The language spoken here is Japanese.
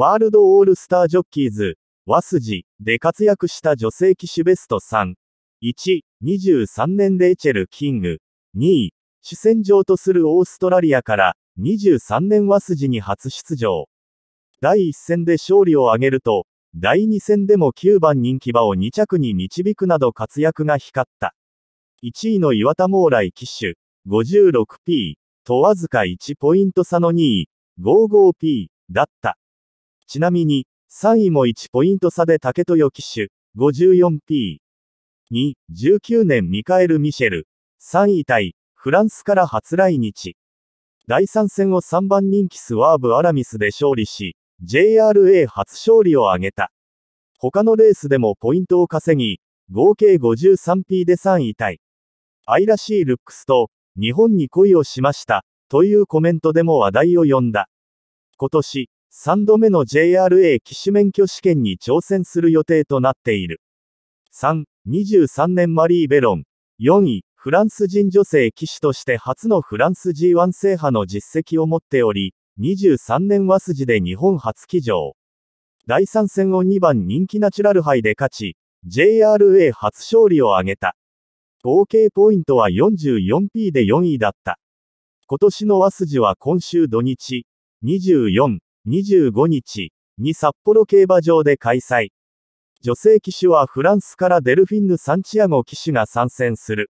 ワールドオールスタージョッキーズ、和筋で活躍した女性騎手ベスト3。1、23年レイチェル・キング。2位、主戦場とするオーストラリアから、23年和筋に初出場。第1戦で勝利を挙げると、第2戦でも9番人気馬を2着に導くなど活躍が光った。1位の岩田毛来騎手、56P、とわずか1ポイント差の2位、55P、だった。ちなみに、3位も1ポイント差で竹豊騎手、54P。2、19年ミカエル・ミシェル。3位タイ、フランスから初来日。第3戦を3番人気スワーブ・アラミスで勝利し、JRA 初勝利を挙げた。他のレースでもポイントを稼ぎ、合計 53P で3位タイ。愛らしいルックスと、日本に恋をしました、というコメントでも話題を呼んだ。今年、3度目の JRA 機種免許試験に挑戦する予定となっている。3、23年マリー・ベロン。4位、フランス人女性騎手として初のフランス G1 制覇の実績を持っており、23年和筋で日本初騎乗。第3戦を2番人気ナチュラル杯で勝ち、JRA 初勝利を挙げた。合計ポイントは 44P で4位だった。今年の和筋は今週土日、24、25日に札幌競馬場で開催。女性騎手はフランスからデルフィンヌ・サンチアゴ騎手が参戦する。